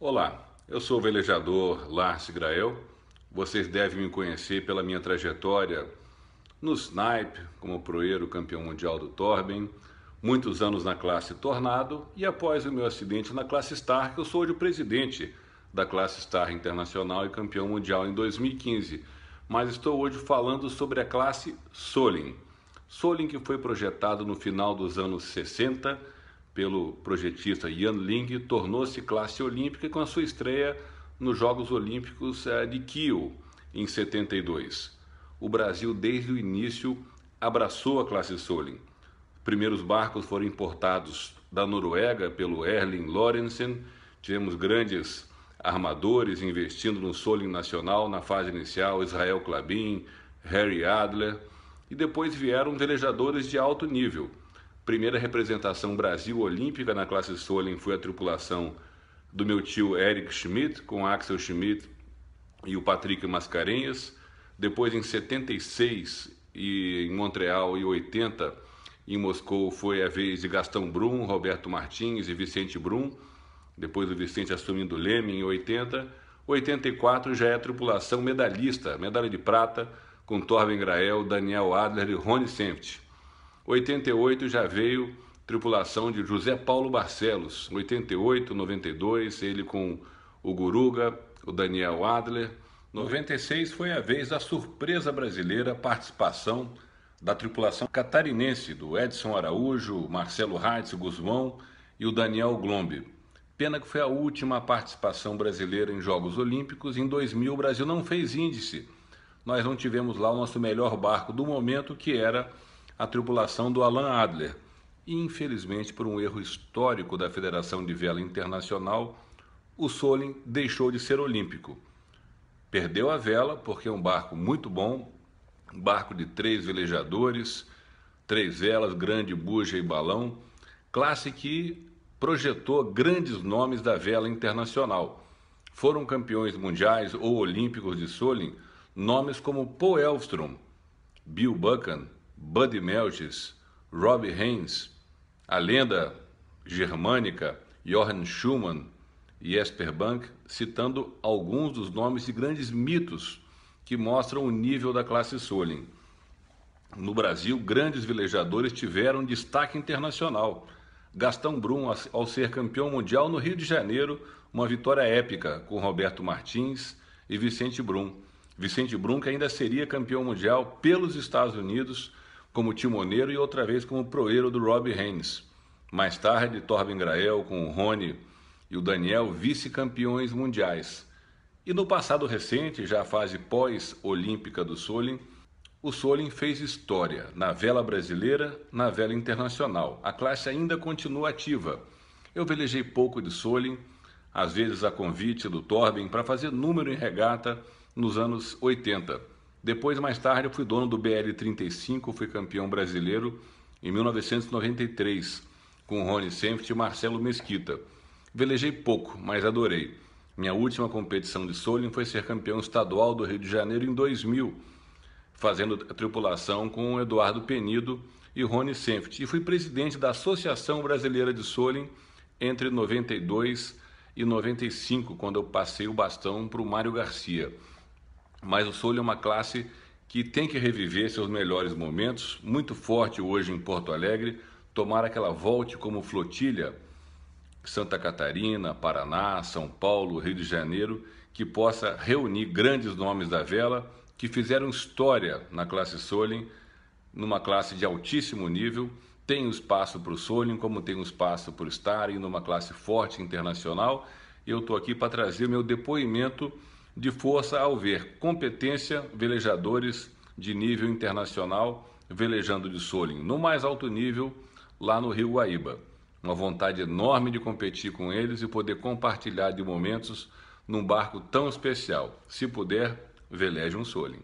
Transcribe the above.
Olá, eu sou o velejador Lars Grael. Vocês devem me conhecer pela minha trajetória no snipe, como proeiro campeão mundial do Torben, muitos anos na classe Tornado e após o meu acidente na classe Star, que eu sou hoje o presidente da classe Star Internacional e campeão mundial em 2015. Mas estou hoje falando sobre a classe Solin. Solin que foi projetado no final dos anos 60 pelo projetista Yan Ling, tornou-se classe olímpica com a sua estreia nos Jogos Olímpicos eh, de Kio, em 72. O Brasil, desde o início, abraçou a classe Solin. Primeiros barcos foram importados da Noruega pelo Erling Lorentzen. Tivemos grandes armadores investindo no Solin Nacional na fase inicial, Israel Klabin, Harry Adler, e depois vieram velejadores de alto nível – Primeira representação Brasil Olímpica na classe Solen foi a tripulação do meu tio Eric Schmidt, com Axel Schmidt e o Patrick Mascarenhas. Depois, em 76, e em Montreal, e 80, em Moscou, foi a vez de Gastão Brum, Roberto Martins e Vicente Brum. Depois, o Vicente assumindo o Leme em 80. 84 já é a tripulação medalhista, medalha de prata, com Torben Grael, Daniel Adler e Rony Semft. 88 já veio tripulação de José Paulo Barcelos, 88, 92, ele com o Guruga, o Daniel Adler. 96 foi a vez da surpresa brasileira, participação da tripulação catarinense do Edson Araújo, Marcelo Reitz, Guzmão e o Daniel Glombe. Pena que foi a última participação brasileira em Jogos Olímpicos. Em 2000, o Brasil não fez índice. Nós não tivemos lá o nosso melhor barco do momento, que era a tribulação do Alan Adler. E, infelizmente, por um erro histórico da Federação de Vela Internacional, o Solin deixou de ser olímpico. Perdeu a vela porque é um barco muito bom, um barco de três velejadores, três velas, grande buja e balão, classe que projetou grandes nomes da vela internacional. Foram campeões mundiais ou olímpicos de Solin nomes como Paul Elvstrom, Bill Buchan, Buddy Melges, Robbie Haynes, a lenda germânica Johann Schumann e Esper Bank, citando alguns dos nomes de grandes mitos que mostram o nível da classe Solin. No Brasil, grandes velejadores tiveram destaque internacional. Gastão Brum, ao ser campeão mundial no Rio de Janeiro, uma vitória épica com Roberto Martins e Vicente Brum. Vicente Brum, que ainda seria campeão mundial pelos Estados Unidos como timoneiro e outra vez como proeiro do Rob Haynes. Mais tarde, Torben Grael com o Rony e o Daniel vice-campeões mundiais. E no passado recente, já a fase pós-olímpica do Solin, o Solin fez história na vela brasileira, na vela internacional. A classe ainda continua ativa. Eu velejei pouco de Solin, às vezes a convite do Torben para fazer número em regata nos anos 80. Depois, mais tarde, eu fui dono do BL-35, fui campeão brasileiro em 1993, com Rony Senft e Marcelo Mesquita. Velejei pouco, mas adorei. Minha última competição de Solin foi ser campeão estadual do Rio de Janeiro em 2000, fazendo a tripulação com Eduardo Penido e Rony Senft. E fui presidente da Associação Brasileira de Solim entre 92 e 95, quando eu passei o bastão para o Mário Garcia. Mas o Sul é uma classe que tem que reviver seus melhores momentos, muito forte hoje em Porto Alegre, tomara que ela volte como flotilha Santa Catarina, Paraná, São Paulo, Rio de Janeiro, que possa reunir grandes nomes da vela que fizeram história na classe Solim, numa classe de altíssimo nível. Tem espaço para o Solim, como tem espaço para o Starring, numa classe forte internacional. E eu estou aqui para trazer meu depoimento de força ao ver competência, velejadores de nível internacional velejando de Solim, no mais alto nível lá no Rio Guaíba. Uma vontade enorme de competir com eles e poder compartilhar de momentos num barco tão especial. Se puder, veleje um Solim.